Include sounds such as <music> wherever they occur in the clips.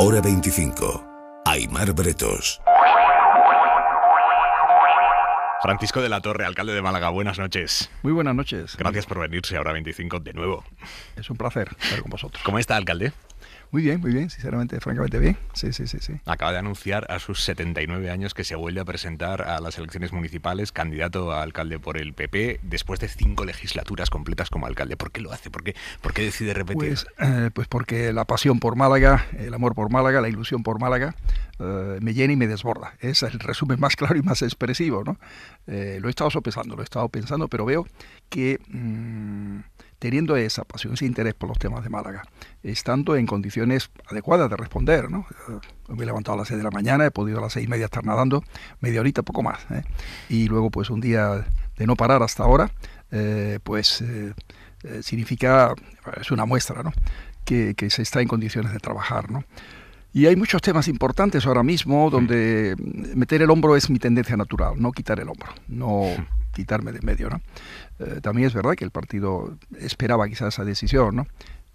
Hora 25. Aymar Bretos. Francisco de la Torre, alcalde de Málaga, buenas noches. Muy buenas noches. Gracias por venirse a Hora 25 de nuevo. Es un placer estar con vosotros. ¿Cómo está, alcalde? Muy bien, muy bien, sinceramente, francamente bien. Sí, sí, sí, Acaba de anunciar a sus 79 años que se vuelve a presentar a las elecciones municipales, candidato a alcalde por el PP, después de cinco legislaturas completas como alcalde. ¿Por qué lo hace? ¿Por qué, decide repetir? Pues, eh, pues porque la pasión por Málaga, el amor por Málaga, la ilusión por Málaga, eh, me llena y me desborda. es el resumen más claro y más expresivo, ¿no? Eh, lo he estado sopesando, lo he estado pensando, pero veo que... Mm, teniendo esa pasión, ese interés por los temas de Málaga, estando en condiciones adecuadas de responder. ¿no? Eh, me he levantado a las 6 de la mañana, he podido a las seis y media estar nadando, media horita, poco más. ¿eh? Y luego, pues un día de no parar hasta ahora, eh, pues eh, significa, es una muestra, ¿no? Que, que, se está en condiciones de trabajar, ¿no? Y hay muchos temas importantes ahora mismo donde meter el hombro es mi tendencia natural, no quitar el hombro, no quitarme de medio. ¿no? Eh, también es verdad que el partido esperaba quizás esa decisión, ¿no?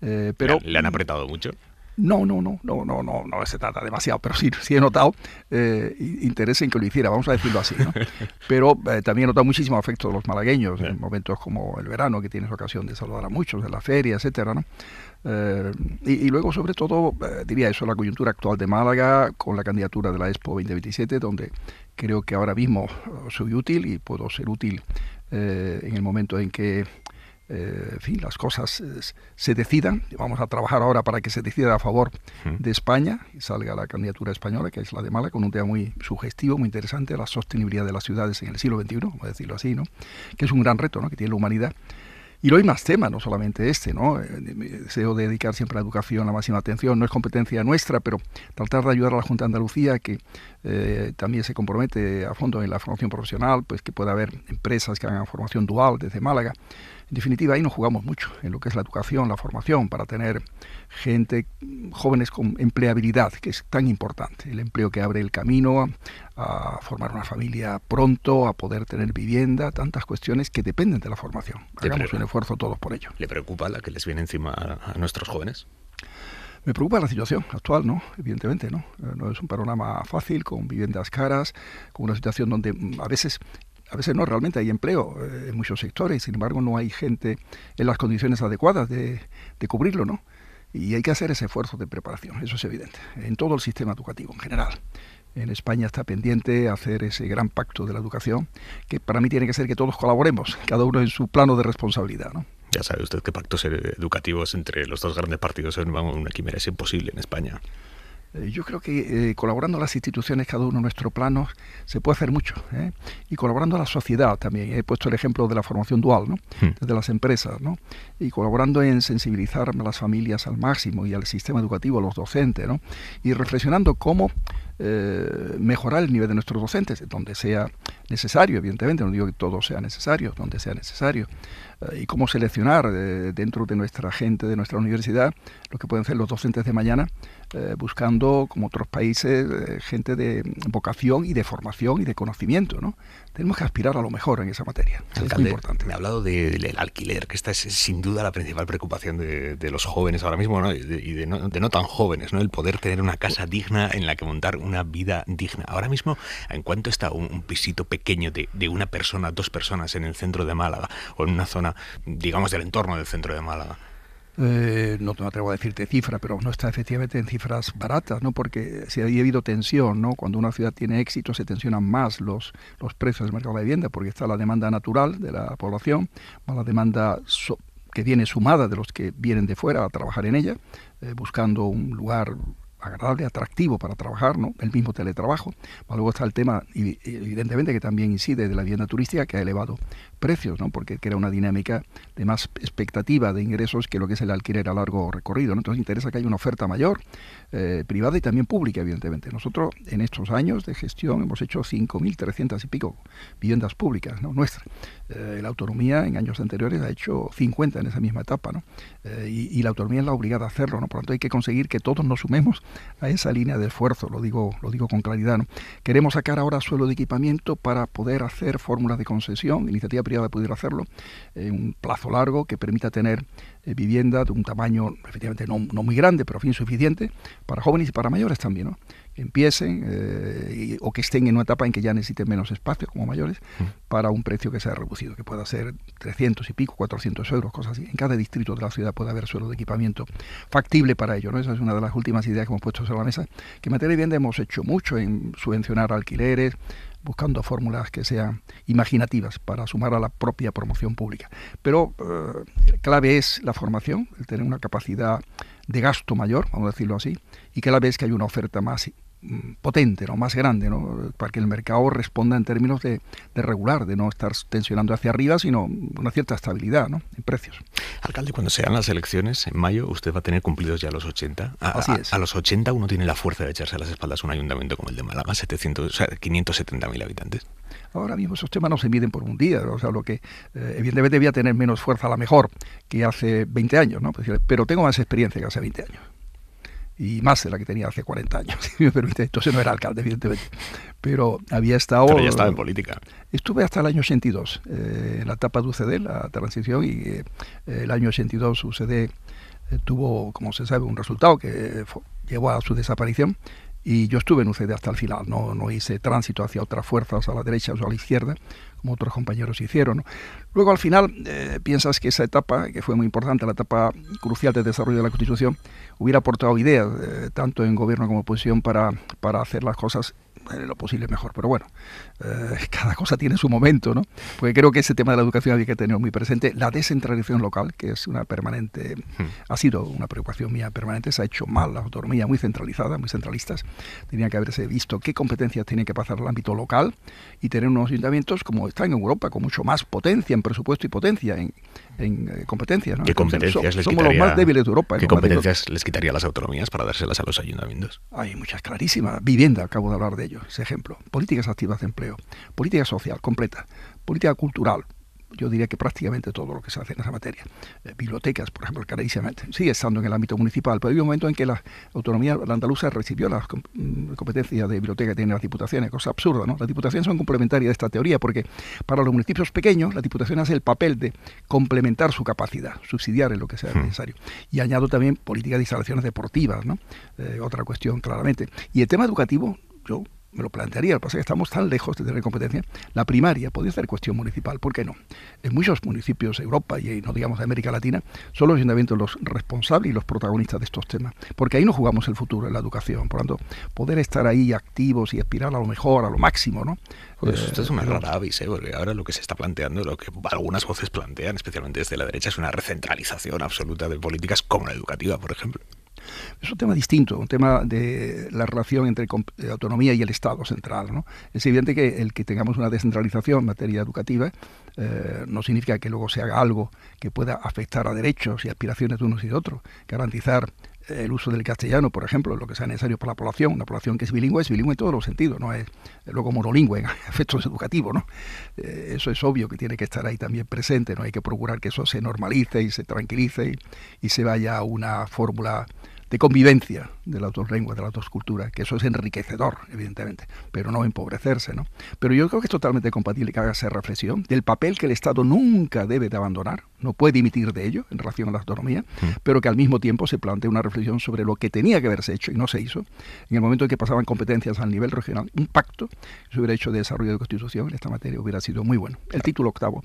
Eh, pero, ¿Le han apretado mucho? No, no, no, no, no, no, no se trata demasiado, pero sí, sí he notado eh, interés en que lo hiciera, vamos a decirlo así. ¿no? <laughs> Pero eh, también he notado muchísimo afecto de los malagueños en momentos como el verano, que tienes ocasión de saludar a muchos, en la feria, etcétera, ¿no? y, y, luego, sobre todo, diría eso, la coyuntura actual de Málaga, con la candidatura de la Expo 2027, donde creo que ahora mismo soy útil y puedo ser útil eh, en el momento en que eh, fin, las cosas eh, se decidan. Vamos a trabajar ahora para que se decida a favor de España y salga la candidatura española, que es la de Mala, con un tema muy sugestivo, muy interesante, la sostenibilidad de las ciudades en el siglo XXI, vamos a decirlo así, ¿no? que es un gran reto ¿no? que tiene la humanidad y no hay más temas, no solamente este, ¿no? Eh, deseo dedicar siempre a la educación la máxima atención, no es competencia nuestra, pero tratar de ayudar a la Junta de Andalucía, que eh, también se compromete a fondo en la formación profesional, pues que pueda haber empresas que hagan formación dual desde Málaga definitiva, ahí nos jugamos mucho en lo que es la educación, la formación, para tener gente, jóvenes con empleabilidad, que es tan importante. El empleo que abre el camino a, formar una familia pronto, a poder tener vivienda, tantas cuestiones que dependen de la formación. Hagamos un esfuerzo todos por ello. ¿Le preocupa la que les viene encima a, nuestros jóvenes? Me preocupa la situación actual, ¿no? Evidentemente, ¿no? Eh, no es un panorama fácil, con viviendas caras, con una situación donde mm, a veces a veces no, realmente hay empleo eh, en muchos sectores, sin embargo no hay gente en las condiciones adecuadas de, de cubrirlo, ¿no? Y hay que hacer ese esfuerzo de preparación, eso es evidente, en todo el sistema educativo en general. En España está pendiente hacer ese gran pacto de la educación, que para mí tiene que ser que todos colaboremos, cada uno en su plano de responsabilidad. ¿no? Ya sabe usted que pactos educativos entre los dos grandes partidos son una quimera, es imposible en España. Eh, yo creo que eh, colaborando las instituciones, cada uno en nuestro plano, se puede hacer mucho. ¿eh? Y colaborando la sociedad también. He puesto el ejemplo de la formación dual, ¿no? Hmm. desde las empresas. ¿no? Y colaborando en sensibilizar a las familias al máximo y al sistema educativo, a los docentes. ¿no? Y reflexionando cómo mejorar el nivel de nuestros docentes, donde sea necesario, evidentemente. No digo que todo sea necesario, donde sea necesario. y cómo seleccionar dentro de nuestra gente, de nuestra universidad, lo que pueden ser los docentes de mañana eh, buscando, como otros países, eh, gente de vocación y de formación y de conocimiento. ¿no? Tenemos que aspirar a lo mejor en esa materia. es muy importante. Me ha hablado del alquiler, que esta es sin duda la principal preocupación de, los jóvenes ahora mismo ¿no? y, de, no, tan jóvenes, ¿no? el poder tener una casa digna en la que montar una vida digna. Ahora mismo, ¿en cuánto está un, pisito pequeño de una persona, dos personas en el centro de Málaga o en una zona, digamos, del entorno del centro de Málaga? Eh, no me atrevo a decirte cifras pero no está efectivamente en cifras baratas, ¿no? porque si ha habido tensión, ¿no? cuando una ciudad tiene éxito se tensionan más los, los precios del mercado de vivienda, porque está la demanda natural de la población, más la demanda que viene sumada de los que vienen de fuera a trabajar en ella, eh, buscando un lugar agradable, atractivo para trabajar, ¿no? el mismo teletrabajo. Luego está el tema, evidentemente, que también incide de la vivienda turística, que ha elevado precios, ¿no? porque era una dinámica de más expectativa de ingresos que lo que es el alquiler a largo recorrido. Entonces interesa que haya una oferta mayor, eh, privada y también pública, evidentemente. Nosotros en estos años de gestión hemos hecho 5.300 y pico viviendas públicas ¿no? nuestras. Eh, la autonomía en años anteriores ha hecho 50 en esa misma etapa eh, y, la autonomía es la obligada a hacerlo. ¿no? Por lo tanto hay que conseguir que todos nos sumemos a esa línea de esfuerzo, lo digo, lo digo con claridad. ¿no? Queremos sacar ahora suelo de equipamiento para poder hacer fórmulas de concesión, iniciativa de poder hacerlo, ...en eh, un plazo largo que permita tener eh, vivienda de un tamaño efectivamente no, muy grande, pero fin suficiente para jóvenes y para mayores también empiecen eh, o que estén en una etapa en que ya necesiten menos espacio como mayores mm. para un precio que sea reducido, que pueda ser 300 y pico, 400 euros, cosas así. En cada distrito de la ciudad puede haber suelo de equipamiento factible para ello. ¿no? Esa es una de las últimas ideas que hemos puesto sobre la mesa, que en materia de vivienda hemos hecho mucho en subvencionar alquileres, buscando fórmulas que sean imaginativas para sumar a la propia promoción pública. Pero eh, clave es la formación, el tener una capacidad de gasto mayor, vamos a decirlo así, y la vez que hay una oferta más potente, ¿no? más grande, ¿no? para que el mercado responda en términos de, regular, de no estar tensionando hacia arriba, sino una cierta estabilidad en precios. Alcalde, cuando sean las elecciones, en mayo, usted va a tener cumplidos ya los 80. A, Así es. A, los 80 uno tiene la fuerza de echarse a las espaldas un ayuntamiento como el de Málaga, 700, o sea, 570.000 habitantes. Ahora mismo esos temas no se miden por un día, o sea, lo que eh, evidentemente voy a tener menos fuerza a la mejor que hace 20 años, ¿no? Pues, pero tengo más experiencia que hace 20 años y más de la que tenía hace 40 años, <laughs> si me permite. Entonces no era alcalde, evidentemente, pero había estado... Pero ya estaba en política. Estuve hasta el año 82, en eh, la etapa de UCD, la transición, y eh, el año 82 UCD eh, tuvo, como se sabe, un resultado que llevó a su desaparición, y yo estuve en UCD hasta el final, no, no hice tránsito hacia otras fuerzas, a la derecha o a la izquierda, como otros compañeros hicieron. Luego al final eh, piensas que esa etapa, que fue muy importante, la etapa crucial de desarrollo de la Constitución, hubiera aportado ideas, eh, tanto en gobierno como en oposición, para, para hacer las cosas en lo posible mejor, pero bueno, eh, <laughs> cada cosa tiene su momento, ¿no? Porque creo que ese tema de la educación había que tener muy presente. La descentralización local, que es una permanente, hmm. ha sido una preocupación mía permanente, se ha hecho mal la autonomía muy centralizada, muy centralistas. Tenía que haberse visto qué competencias tienen que pasar al ámbito local y tener unos ayuntamientos como están en Europa, con mucho más potencia en presupuesto y potencia en, en eh, ¿no? competencias somos los más débiles de Europa. ¿Qué competencias les quitaría las autonomías para dárselas a los ayuntamientos? Hay muchas clarísimas. Vivienda, acabo de hablar de ello ese ejemplo, políticas activas de empleo, política social completa, política cultural, yo diría que prácticamente todo lo que se hace en esa materia. Eh, bibliotecas, por ejemplo, el sigue estando en el ámbito municipal, pero hay un momento en que la autonomía andaluza recibió las mm, competencias de biblioteca que tienen las diputaciones, cosa absurda, ¿no? Las diputaciones son complementarias de esta teoría porque para los municipios pequeños la diputación hace el papel de complementar su capacidad, subsidiar en lo que sea hmm. necesario. Y añado también políticas de instalaciones deportivas, ¿no? Eh, otra cuestión claramente. Y el tema educativo, yo me lo plantearía, lo que pasa es que estamos tan lejos de tener competencia, la primaria podría ser cuestión municipal, ¿por qué no? En muchos municipios de Europa y no digamos de América Latina, son los ayuntamientos los responsables y los protagonistas de estos temas, porque ahí no jugamos el futuro en la educación, por lo tanto, poder estar ahí activos y aspirar a lo mejor, a lo máximo, ¿no? esto es una eh, rara avis, ¿eh? porque ahora lo que se está planteando, lo que algunas voces plantean, especialmente desde la derecha, es una recentralización absoluta de políticas como la educativa, por ejemplo. Es un tema distinto, un tema de la relación entre eh, autonomía y el Estado central. ¿no? Es evidente que el que tengamos una descentralización en materia educativa eh, no significa que luego se haga algo que pueda afectar a derechos y aspiraciones de unos y de otros. Garantizar eh, el uso del castellano, por ejemplo, lo que sea necesario para la población, una población que es bilingüe, es bilingüe en todos los sentidos, no es luego monolingüe en efectos <laughs> educativos, ¿no? eso es obvio que tiene que estar ahí también presente, ¿no? Hay que procurar que eso se normalice y se tranquilice y se vaya a una fórmula de convivencia de las dos lenguas, de la dos que eso es enriquecedor, evidentemente, pero no empobrecerse, ¿no? Pero yo creo que es totalmente compatible que haga esa reflexión del papel que el Estado nunca debe de abandonar, no puede dimitir de ello en relación a la autonomía, mm. pero que al mismo tiempo se plantea una reflexión sobre lo que tenía que haberse hecho y no se hizo, en el momento en que pasaban competencias al nivel regional, un pacto que se hubiera hecho de desarrollo de constitución en esta materia hubiera sido muy bueno. El título octavo,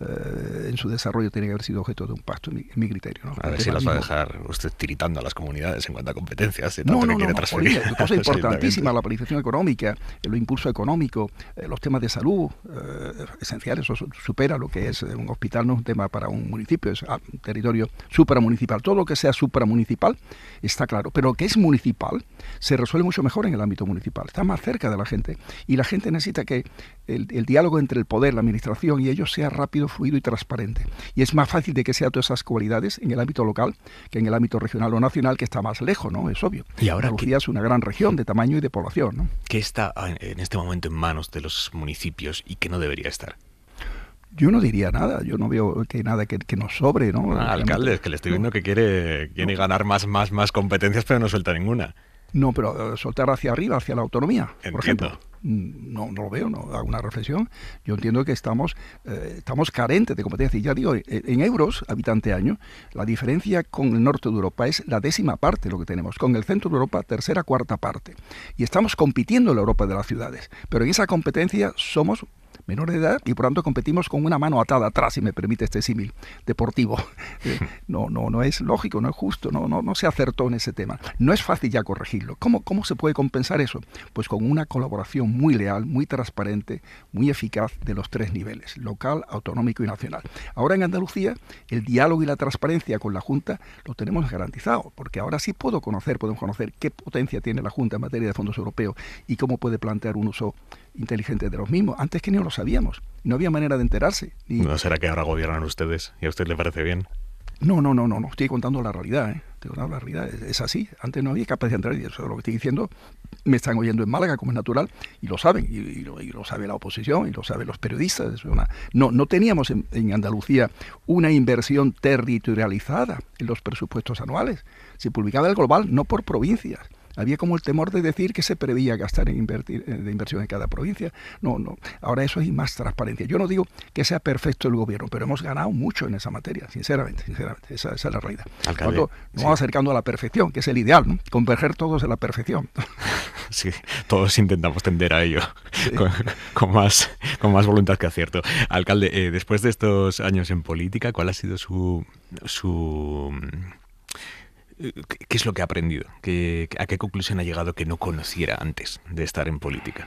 eh, en su desarrollo, tiene que haber sido objeto de un pacto, en mi, criterio. A ver si las va a dejar usted tiritando a las comunidades en cuanto a competencias no, no, no, cosa importantísima, la planificación económica, el impulso económico, eh, los temas de salud eh, esenciales, eso supera lo que es eh, un hospital, no es un tema para un municipio, es ah, un territorio supramunicipal. Todo lo que sea supramunicipal está claro, pero lo que es municipal se resuelve mucho mejor en el ámbito municipal, está más cerca de la gente y la gente necesita que el, el diálogo entre el poder, la administración y ellos sea rápido, fluido y transparente. Y es más fácil de que sea todas esas cualidades en el ámbito local que en el ámbito regional o nacional que está más lejos, ¿no? Eso y ahora una gran región de tamaño y de población. ¿no? ¿Qué está ah, en este momento en manos de los municipios y que no debería estar? Yo no diría nada, yo no veo que nada que, nos sobre, ¿no? Ah, alcalde alcaldes, que le estoy viendo que quiere, quiere ganar más, más, más competencias, pero no suelta ninguna. No, pero eh, soltar hacia arriba, hacia la autonomía, por ejemplo. Mm, no, no lo veo, no hago una reflexión. Yo entiendo que estamos, eh, estamos carentes de competencia. Y ya digo, eh, en euros, habitante año, la diferencia con el norte de Europa es la décima parte lo que tenemos. Con el centro de Europa, tercera, cuarta parte. Y estamos compitiendo en la Europa de las ciudades. Pero en esa competencia somos menor de edad y por tanto competimos con una mano atada atrás, si me permite este símil deportivo. <laughs> Eh, no, no, no es lógico, no es justo, no, no, no se acertó en ese tema. No es fácil ya corregirlo. ¿Cómo, ¿Cómo se puede compensar eso? Pues con una colaboración muy leal, muy transparente, muy eficaz de los tres niveles, local, autonómico y nacional. Ahora en Andalucía, el diálogo y la transparencia con la Junta lo tenemos garantizado, porque ahora sí puedo conocer, podemos conocer qué potencia tiene la Junta en materia de fondos europeos y cómo puede plantear un uso inteligentes de los mismos. Antes que ni lo sabíamos, no había manera de enterarse. ¿No será que ahora gobiernan ustedes y a usted le parece bien? No, no, no, no, no. Estoy contando la realidad, ¿eh? la realidad. Es, así. Antes no había capacidad de entrar. Y eso es lo que estoy diciendo. Me están oyendo en Málaga, como es natural, y lo saben. Y, lo, sabe la oposición, y lo saben los periodistas. No, no teníamos en, en, Andalucía una inversión territorializada en los presupuestos anuales. Se publicaba el global, no por provincias. Había como el temor de decir que se preveía gastar en invertir, eh, de inversión en cada provincia. No, no. Ahora eso es más transparencia. Yo no digo que sea perfecto el gobierno, pero hemos ganado mucho en esa materia, sinceramente, sinceramente. Esa, es la realidad. Alcalde, nos vamos acercando a la perfección, que es el ideal, ¿no? converger todos a la perfección. <laughs> Sí, todos intentamos tender a ello con, más, con más voluntad que acierto. Alcalde, eh, después de estos años en política, ¿cuál ha sido su, su eh, ¿Qué es lo que ha aprendido? ¿A qué conclusión ha llegado que no conociera antes de estar en política?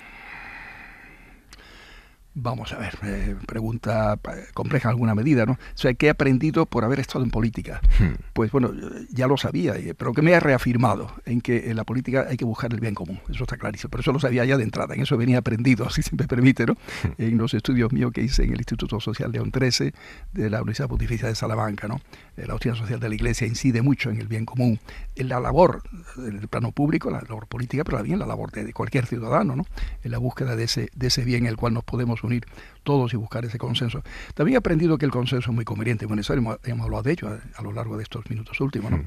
Vamos a ver, eh, pregunta eh, compleja en alguna medida, ¿no? O sea, ¿qué he aprendido por haber estado en política? Hmm. Pues bueno, eh, ya lo sabía, pero que me ha reafirmado en que en la política hay que buscar el bien común, eso está clarísimo, pero eso lo sabía ya de entrada, en eso venía aprendido, <laughs> si se me permite, ¿no? Hmm. En los estudios míos que hice en el Instituto Social León 13 de la Universidad Pontificia de Salamanca, ¿no? La doctrina social de la Iglesia incide mucho en el bien común, ...en la labor del plano público, la labor política, pero también la labor de, cualquier ciudadano, ¿no? en la búsqueda de ese, de ese bien el cual nos podemos unir todos y buscar ese consenso. También he aprendido que el consenso es muy conveniente, bueno, eso hemos, hablado de ello a, lo largo de estos minutos últimos, ¿no?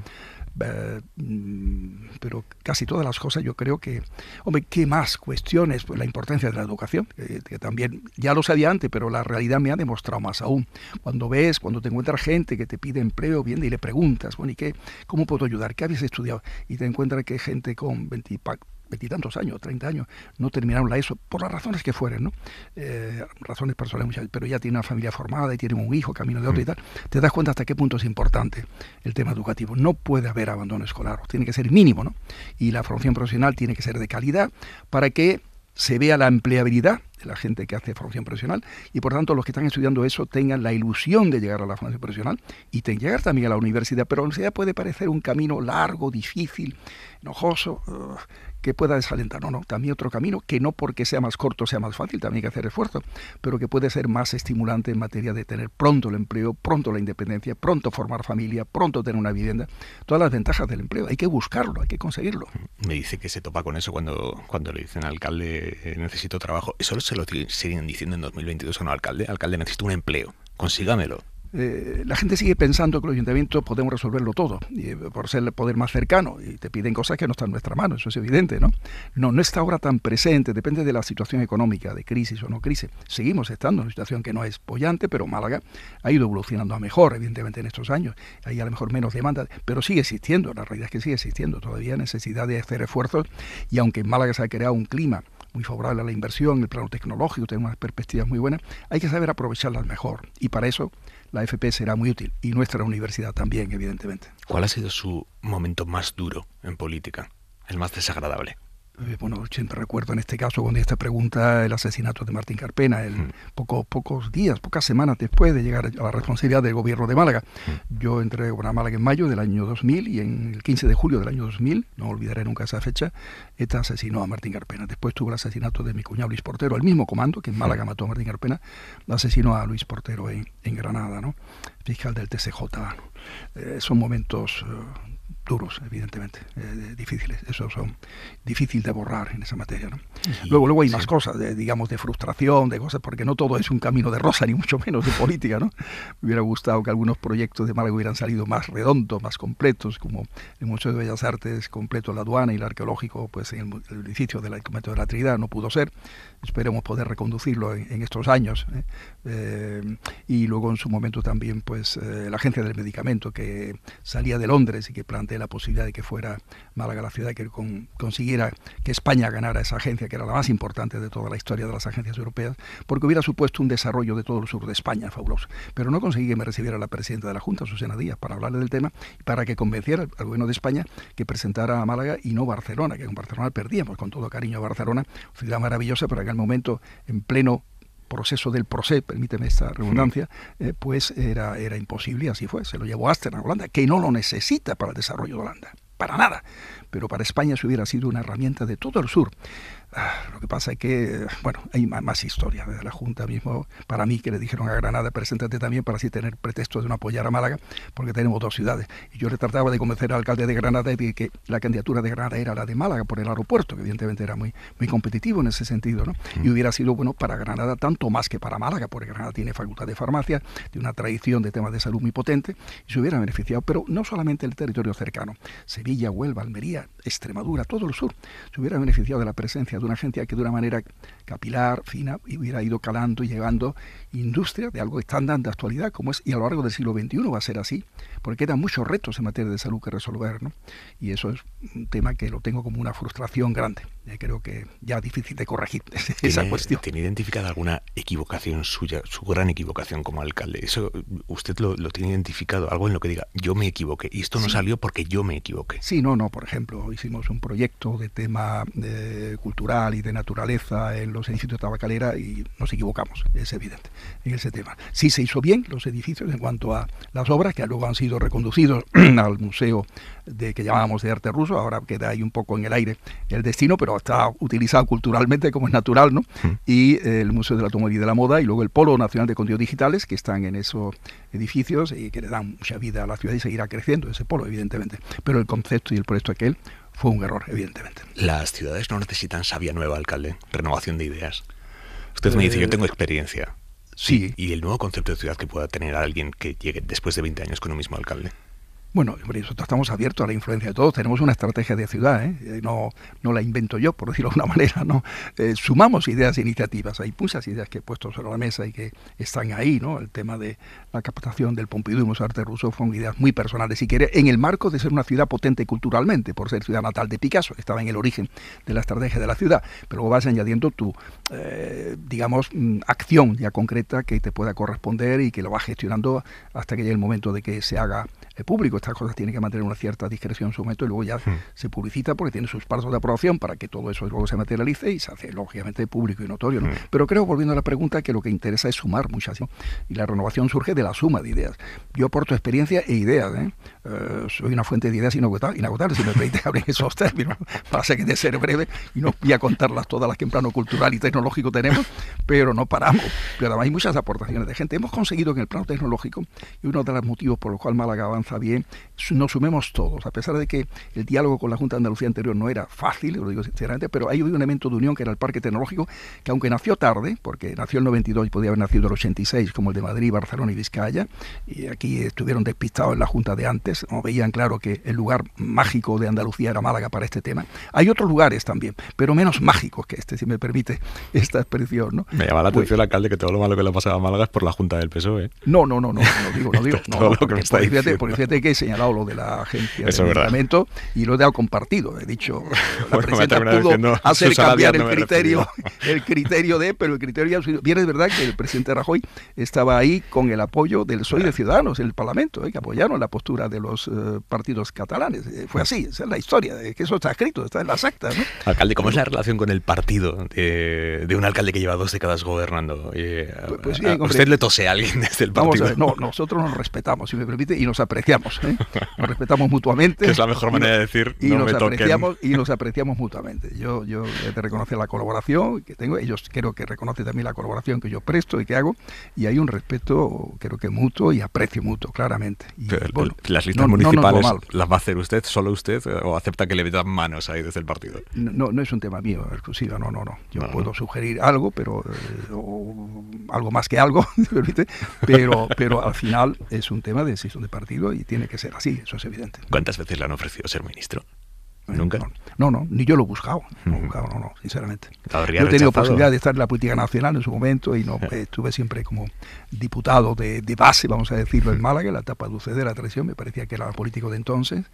Eh, mm, pero casi todas las cosas yo creo que, hombre, ¿qué más cuestiones? Pues la importancia de la educación, eh, que, también ya lo sabía antes, pero la realidad me ha demostrado más aún. Cuando ves, cuando te encuentras gente que te pide empleo, viene y le preguntas, bueno, ¿y qué? ¿Cómo puedo ayudar? ¿Qué habías estudiado? Y te encuentras que gente con 20, y veintitantos años, treinta años, no terminaron la ESO, por las razones que fueran, ¿no? Eh, razones personales muchas, pero ya tiene una familia formada y tiene un hijo, camino de otro y mm. tal, te das cuenta hasta qué punto es importante el tema educativo. No puede haber abandono escolar, tiene que ser mínimo, ¿no? Y la formación profesional tiene que ser de calidad para que se vea la empleabilidad de la gente que hace formación profesional y por tanto los que están estudiando eso tengan la ilusión de llegar a la formación profesional y de llegar también a la universidad. Pero la universidad puede parecer un camino largo, difícil, enojoso, que pueda desalentar. No, no, también otro camino que no porque sea más corto sea más fácil, también hay que hacer esfuerzo, pero que puede ser más estimulante en materia de tener pronto el empleo, pronto la independencia, pronto formar familia, pronto tener una vivienda. Todas las ventajas del empleo, hay que buscarlo, hay que conseguirlo. Me dice que se topa con eso cuando, cuando le dicen al alcalde eh, necesito trabajo. Eso se lo siguen diciendo en 2022 a un alcalde. Alcalde, necesito un empleo, consígamelo. Eh, la gente sigue pensando que los ayuntamientos podemos resolverlo todo, eh, por ser el poder más cercano, y te piden cosas que no están en nuestra mano, eso es evidente, ¿no? No, no está ahora tan presente, depende de la situación económica, de crisis o no crisis. Seguimos estando en una situación que no es pollante, pero Málaga ha ido evolucionando a mejor, evidentemente, en estos años. Hay a lo mejor menos demanda, pero sigue existiendo, la realidad es que sigue existiendo todavía necesidad de hacer esfuerzos, y aunque en Málaga se ha creado un clima muy favorable a la inversión, el plano tecnológico, tiene unas perspectivas muy buenas, hay que saber aprovecharlas mejor. Y para eso la FP será muy útil y nuestra universidad también, evidentemente. ¿Cuál ha sido su momento más duro en política? El más desagradable. Eh, bueno, siempre recuerdo en este caso cuando esta pregunta el asesinato de Martín Carpena, mm. pocos días, pocas semanas después de llegar a la responsabilidad del gobierno de Málaga. Mm. Yo entré a Málaga en mayo del año 2000 y en el 15 de julio del año 2000, no olvidaré nunca esa fecha, esta asesinó a Martín Carpena. Después tuvo el asesinato de mi cuñado Luis Portero, el mismo comando que en Málaga mm. mató a Martín Carpena, asesinó a Luis Portero en, Granada, ¿no? fiscal del TCJ. Eh, son momentos... Eh, duros, evidentemente, eh, difíciles. Eso son difícil de borrar en esa materia. luego, luego hay más cosas, digamos, de frustración, de cosas, porque no todo es un camino de rosa, <laughs> ni mucho menos de política. ¿no? Me hubiera gustado que algunos proyectos de Málaga hubieran salido más redondos, más completos, como el Museo de Bellas Artes completo la aduana y el arqueológico, pues en el, edificio del Comité de la Trinidad no pudo ser esperemos poder reconducirlo en, estos años. ¿eh? Eh, y luego en su momento también pues eh, la Agencia del Medicamento que salía de Londres y que plantea la posibilidad de que fuera Málaga la ciudad que consiguiera que España ganara esa agencia, que era la más importante de toda la historia de las agencias europeas, porque hubiera supuesto un desarrollo de todo el sur de España fabuloso. Pero no conseguí que me recibiera la presidenta de la Junta, Susana Díaz, para hablarle del tema y para que convenciera al gobierno de España que presentara a Málaga y no Barcelona, que con Barcelona perdíamos con todo cariño a Barcelona, ciudad maravillosa, pero que momento en pleno proceso del proceso permíteme esta redundancia, eh, pues era, era imposible así fue. Se lo llevó Aster a Holanda, que no lo necesita para el desarrollo de Holanda, para nada. Pero para España se hubiera sido una herramienta de todo el sur. Ah, lo que pasa es que, bueno, hay más, historias. Desde la Junta mismo, para mí, que le dijeron a Granada, preséntate también para así tener pretexto de no apoyar a Málaga, porque tenemos dos ciudades. Y yo le trataba de convencer al alcalde de Granada de que la candidatura de Granada era la de Málaga por el aeropuerto, que evidentemente era muy, muy competitivo en ese sentido, ¿no? Mm. Y hubiera sido bueno para Granada tanto más que para Málaga, porque Granada tiene facultad de farmacia, tiene una tradición de temas de salud muy potente, y se hubiera beneficiado, pero no solamente el territorio cercano, Sevilla, Huelva, Almería, Extremadura, todo el sur, se hubiera beneficiado de la presencia de de una gente que de una manera capilar, fina, y hubiera ido calando y llegando industria de algo estándar de actualidad como es, y a lo largo del siglo XXI va a ser así, porque quedan muchos retos en materia de salud que resolver, ¿no? Y eso es un tema que lo tengo como una frustración grande. Eh, creo que ya difícil de corregir <laughs> esa cuestión. ¿Tiene identificada alguna equivocación suya, su gran equivocación como alcalde? Eso usted lo, tiene identificado, algo en lo que diga, yo me equivoqué, y esto no salió porque yo me equivoqué. Sí, no, no, por ejemplo, hicimos un proyecto de tema eh, cultural y de naturaleza en los edificios de Tabacalera y nos equivocamos, es evidente, en ese tema. Sí se hizo bien los edificios en cuanto a las obras, que luego han sido reconducidos <clears throat> al museo de que llamábamos de arte ruso, ahora queda ahí un poco en el aire el destino, pero está utilizado culturalmente como es natural, ¿no? Mm. Y eh, el Museo de la Automóvil y de la Moda y luego el Polo Nacional de Contenidos Digitales, que están en esos edificios y que le dan mucha vida a la ciudad y seguirá creciendo ese polo, evidentemente. Pero el concepto y el proyecto aquel fue un error, evidentemente. Las ciudades no necesitan sabia nueva, alcalde, renovación de ideas. Usted me dice, eh, yo tengo experiencia. Sí. ¿Y el nuevo concepto de ciudad que pueda tener alguien que llegue después de 20 años con un mismo alcalde? Bueno, nosotros estamos abiertos a la influencia de todos, tenemos una estrategia de ciudad, ¿eh? Eh, no, no la invento yo, por decirlo de alguna <laughs> manera, ¿no? Eh, sumamos ideas e iniciativas, hay muchas ideas que he puesto sobre la mesa y que están ahí, ¿no? El tema de la captación del Pompidou y Museo Arte Ruso fueron ideas muy personales, si quiere, en el marco de ser una ciudad potente culturalmente, por ser ciudad natal de Picasso, que estaba en el origen de la estrategia de la ciudad, pero luego vas añadiendo tu, digamos, mm, acción ya concreta que te pueda corresponder y que lo vas gestionando hasta que llegue el momento de que se haga público estas cosas tiene que mantener una cierta discreción en su momento y luego ya hmm. se publicita porque tiene sus pasos de aprobación para que todo eso luego se materialice y se hace lógicamente público y notorio. Hmm. Pero creo, volviendo a la pregunta, que lo que interesa es sumar muchas. Y la renovación surge de la suma de ideas. Yo aporto experiencia e ideas. ¿eh? ¿eh? soy una fuente de ideas inagotables. si me permite <laughs> abrir esos términos. Pasa que de ser breve y no voy a contarlas todas las que en plano cultural y tecnológico tenemos, pero no paramos. Pero además hay muchas aportaciones de gente. Hemos conseguido que en el plano tecnológico, y uno de los motivos por los cuales Málaga avanza bien, nos sumemos todos, a pesar de que el diálogo con la Junta de Andalucía anterior no era fácil, lo digo sinceramente, pero hay un elemento de unión que era el Parque Tecnológico, que aunque nació tarde, porque nació el 92 y podía haber nacido el 86, como el de Madrid, Barcelona y Vizcaya, y aquí estuvieron despistados en la Junta de antes, no veían claro que el lugar mágico de Andalucía era Málaga para este tema. Hay otros lugares también, pero menos mágicos que este, si me permite <laughs> esta expresión. ¿no? Me llama la pues atención alcalde que todo lo malo que le pasaba a Málaga es por la Junta del PSOE. No, no, no, no, no digo, no <laughs> digo. No, no, lo que me está fíjate que es señalado lo de la agencia del Parlamento y lo he dado compartido. He dicho, la <laughs> presidenta pudo hacer cambiar el criterio, el criterio de, pero el criterio ya bien es verdad que el presidente Rajoy estaba ahí con el apoyo del soy de Ciudadanos el Parlamento, eh, que apoyaron la postura de los eh, partidos catalanes. Eh, fue así, esa es la historia, que eso está escrito, está en las actas. Alcalde, ¿cómo es la relación con el partido de, un alcalde que lleva dos décadas gobernando? pues, pues usted le tose a alguien <laughs> desde el partido. no, nosotros nos respetamos, si me permite, y nos apreciamos. <laughs> Nos respetamos mutuamente. Que es la mejor manera de decir y nos apreciamos y nos apreciamos mutuamente. Yo yo te reconoce la colaboración que tengo, ellos creo que reconoce también la colaboración que yo presto y que hago y hay un respeto creo que mutuo y aprecio mutuo claramente. las listas municipales las va a hacer usted solo usted eh, o acepta que le metan manos ahí desde el partido. No no es un tema mío exclusiva, no no no. Yo puedo sugerir algo, pero eh, algo más que algo, <laughs> pero pero al final es un tema de decisión de partido y tiene que ser ser así, eso es evidente. ¿Cuántas veces le han ofrecido ser ministro? Eh, ¿Nunca? No, no, ni yo lo he buscado, no, no, sinceramente. Yo he tenido posibilidad de estar en la política nacional en su momento y no <laughs> eh, estuve siempre como diputado de, base, vamos a decirlo, en Málaga, en la etapa de la traición, me parecía que era político de entonces,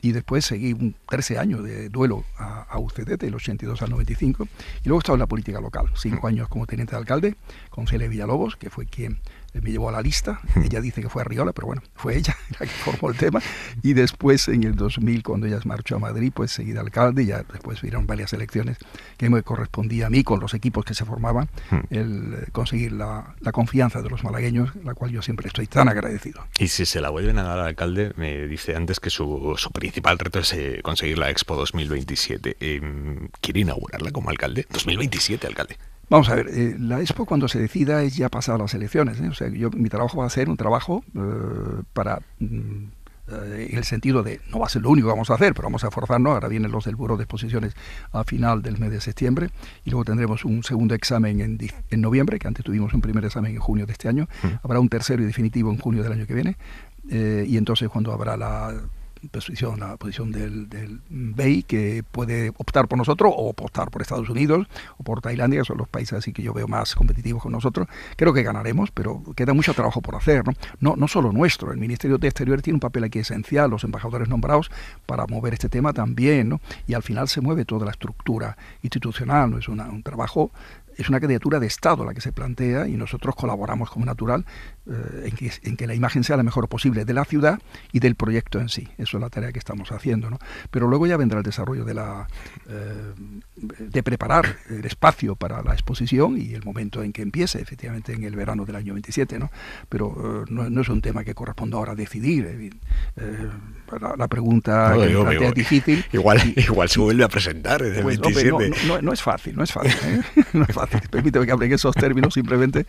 y después seguí un 13 años de duelo a, a, UCD, del 82 al 95, y luego he estado en la política local, cinco años como teniente de alcalde, con Celia Villalobos, que fue quien eh, me llevó a la lista. Ella dice que fue Riola, pero bueno, fue ella <laughs> la que formó el tema. Y después, en el 2000, cuando ella marchó a Madrid, pues seguir de alcalde. Ya después vieron varias elecciones que me correspondía a mí con los equipos que se formaban, el eh, conseguir la, confianza de los malagueños, la cual yo siempre estoy tan agradecido. Y si se la vuelven a dar al alcalde, me dice antes que su, principal reto es eh, conseguir la Expo 2027. Em, ¿Quiere inaugurarla como alcalde? 2027, alcalde. Vamos a ver, eh, la Expo cuando se decida es ya pasadas las elecciones. ¿eh? O sea, yo, mi trabajo va a ser un trabajo eh, para mm, en el sentido de no va a ser lo único que vamos a hacer, pero vamos a forzarnos. Ahora vienen los del Buró de Exposiciones a final del mes de septiembre y luego tendremos un segundo examen en, noviembre, que antes tuvimos un primer examen en junio de este año. Mm. Habrá un tercero y definitivo en junio del año que viene. y entonces cuando habrá la la posición del, del BEI, que puede optar por nosotros o optar por Estados Unidos o por Tailandia, que son los países así que yo veo más competitivos con nosotros. Creo que ganaremos, pero queda mucho trabajo por hacer. No, no, solo nuestro, el Ministerio de Exteriores tiene un papel aquí esencial, los embajadores nombrados, para mover este tema también, ¿no? y al final se mueve toda la estructura institucional, ¿no? es un trabajo es una candidatura de Estado la que se plantea y nosotros colaboramos como natural eh, en, que, la imagen sea la mejor posible de la ciudad y del proyecto en sí. Eso es la tarea que estamos haciendo. Pero luego ya vendrá el desarrollo de, la, eh, de preparar el espacio para la exposición y el momento en que empiece, efectivamente en el verano del año 27. ¿no? Pero eh, no, no, es un tema que corresponda ahora decidir. Eh, la, pregunta que es difícil. Igual, igual se vuelve a presentar 27. Pues, no, es fácil, no es fácil. ¿eh? <laughs> Permíteme que aplique esos términos, simplemente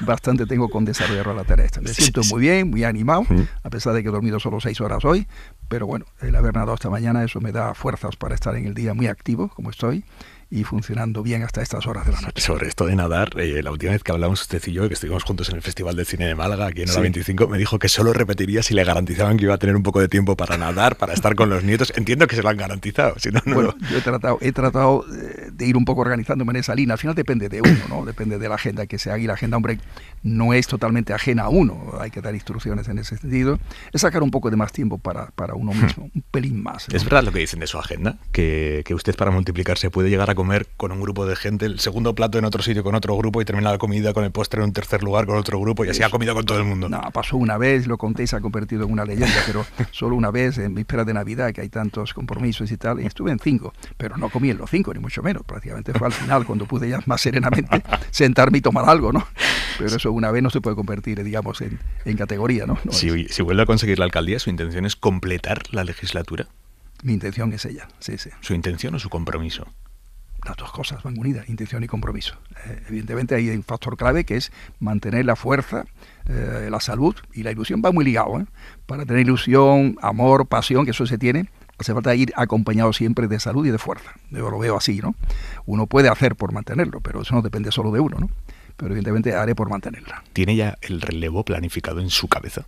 bastante tengo con desarrollar la tarea esta. Me siento muy bien, muy animado, a pesar de que he dormido solo seis horas hoy, pero bueno, el haber nadado esta mañana, eso me da fuerzas para estar en el día muy activo, como estoy y funcionando bien hasta estas horas de la noche. Sobre esto de nadar, eh, la última vez que hablamos usted y yo, que estuvimos juntos en el Festival de Cine de Málaga, aquí en hora 25, me dijo que solo repetiría si le garantizaban que iba a tener un poco de tiempo para nadar, para estar con los nietos. Entiendo que se lo han garantizado. Si no, bueno, yo he tratado, he tratado eh, de ir un poco organizándome en esa línea. Al final depende de uno, ¿no? Depende de la agenda que se y la agenda, hombre, no es totalmente ajena a uno. Hay que dar instrucciones en ese sentido. Es sacar un poco de más tiempo para, para uno mismo, hmm. un pelín más. Es verdad lo que dicen de su agenda, que, que usted para multiplicarse puede llegar a comer con un grupo de gente, el segundo plato en otro sitio con otro grupo y terminar la comida con el postre en un tercer lugar con otro grupo y así ha comido con todo el mundo. No, pasó una vez, lo conté y se ha convertido en una leyenda, pero <laughs> solo una vez en víspera de Navidad, que hay tantos compromisos y tal, y estuve en cinco, pero no comí en los cinco, ni mucho menos, prácticamente fue al final cuando pude ya más serenamente <laughs> sentarme y tomar algo, ¿no? Pero eso una vez no se puede convertir, digamos, en, en categoría, ¿no? si, si vuelve a conseguir la alcaldía, su intención es completar la legislatura. Mi intención es ella, sí, sí. ¿Su intención o su compromiso? Las dos cosas van unidas, intención y compromiso. Eh, evidentemente hay un factor clave que es mantener la fuerza, eh, la salud y la ilusión va muy ligado. ¿eh? Para tener ilusión, amor, pasión, que eso se tiene, hace falta ir acompañado siempre de salud y de fuerza. Yo lo veo así, ¿no? Uno puede hacer por mantenerlo, pero eso no depende solo de uno, ¿no? Pero evidentemente haré por mantenerla. ¿Tiene ya el relevo planificado en su cabeza?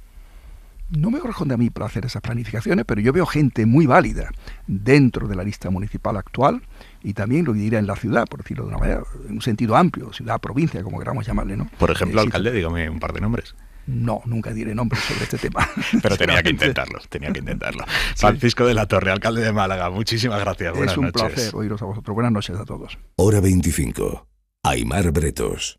no me corresponde a mí para hacer esas planificaciones, pero yo veo gente muy válida dentro de la lista municipal actual y también lo diría en la ciudad, por decirlo de una manera, en un sentido amplio, ciudad, provincia, como queramos llamarle, ¿no? Por ejemplo, eh, alcalde, dígame un par de nombres. No, nunca diré nombres sobre este tema. <laughs> Pero tenía que intentarlo, tenía que intentarlo. <laughs> Francisco de la Torre, alcalde de Málaga, muchísimas gracias. Es un placer oíros a vosotros. Buenas noches a todos. Hora 25. Aymar Bretos.